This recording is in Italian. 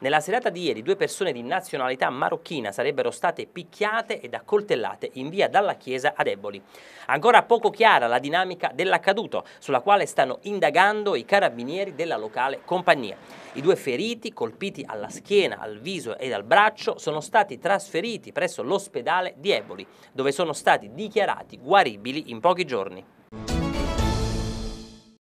Nella serata di ieri due persone di nazionalità marocchina sarebbero state picchiate ed accoltellate in via dalla chiesa ad Eboli. Ancora poco chiara la dinamica dell'accaduto, sulla quale stanno indagando i carabinieri della locale compagnia. I due feriti, colpiti alla schiena, al viso ed al braccio, sono stati trasferiti presso l'ospedale di Eboli, dove sono stati dichiarati guaribili in pochi giorni.